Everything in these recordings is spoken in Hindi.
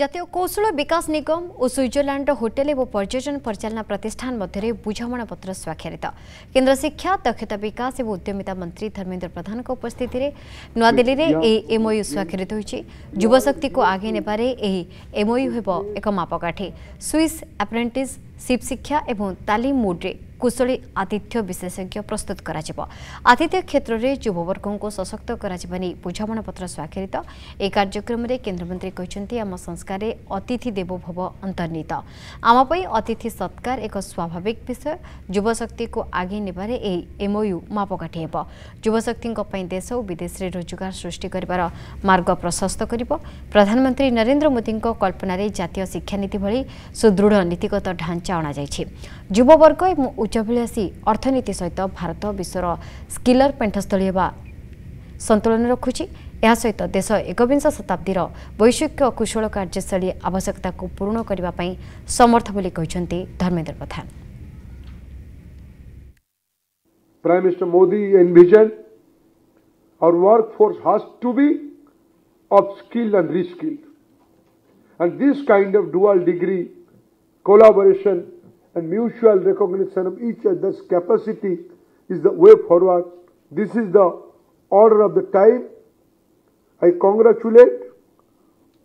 জাতীয় কৌশল বিকাশ নিগম ও সুইজরল্যান্ডর হোটেল এবং পর্যটন পরিচালনা প্রতিষ্ঠান মধ্যে বুঝামণাপত্র স্বাক্ষরিত কেন্দ্র শিক্ষা দক্ষতা বিকাশ এবং উদ্যমিতা মন্ত্রী ধর্মেন্দ্র প্রধান উপস্থিতি নয়াদিল্লী এই এমওয়ু স্বাক্ষরিত হয়েছে যুবশক্তি আগে নেবার এই এমওয়ু হব এক মাপকাঠি সুইস আপ্রেন্টিস শিপ শিক্ষা এবং তালিম মুড্রে କୁଶଳୀ ଆତିଥ୍ୟ ବିଶେଷଜ୍ଞ ପ୍ରସ୍ତୁତ କରାଯିବ ଆତିଥ୍ୟ କ୍ଷେତ୍ରରେ ଯୁବବର୍ଗଙ୍କୁ ସଶକ୍ତ କରାଯିବା ନେଇ ବୁଝାମଣାପତ୍ର ସ୍ୱାକ୍ଷରିତ ଏହି କାର୍ଯ୍ୟକ୍ରମରେ କେନ୍ଦ୍ରମନ୍ତ୍ରୀ କହିଛନ୍ତି ଆମ ସଂସ୍କାରରେ ଅତିଥି ଦେବ ଭବ ଅନ୍ତର୍ନିହିତ ଆମ ପାଇଁ ଅତିଥି ସତ୍କାର ଏକ ସ୍ୱାଭାବିକ ବିଷୟ ଯୁବଶକ୍ତିକୁ ଆଗେଇ ନେବାରେ ଏହି ଏମ୍ଓୟୁ ମାପକାଠି ହେବ ଯୁବଶକ୍ତିଙ୍କ ପାଇଁ ଦେଶ ଓ ବିଦେଶରେ ରୋଜଗାର ସୃଷ୍ଟି କରିବାର ମାର୍ଗ ପ୍ରଶସ୍ତ କରିବ ପ୍ରଧାନମନ୍ତ୍ରୀ ନରେନ୍ଦ୍ର ମୋଦିଙ୍କ କଳ୍ପନାରେ ଜାତୀୟ ଶିକ୍ଷାନୀତି ଭଳି ସୁଦୃଢ଼ ନୀତିଗତ ଢାଞ୍ଚା ଅଣାଯାଇଛି ଯୁବବର୍ଗ ଏବଂ उच्चाभिलाषी अर्थनीति सहित भारत विश्व स्किलर पेठस्थल सतुलन रखुच यह सहित देश एकविंश शताब्दीर वैश्विक कुशल कार्यशैली आवश्यकता को पूर्ण करने समर्थ बोली Dharmendra Pradhan prime minister Modi envision और workforce has to be of skill and reskill and this kind of dual degree collaboration and mutual recognition of each other's capacity is the way forward. This is the order of the time. I congratulate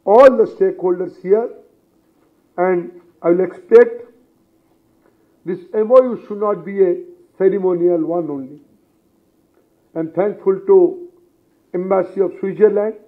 all the stakeholders here and I will expect this MOU should not be a ceremonial one only. I am thankful to Embassy of Switzerland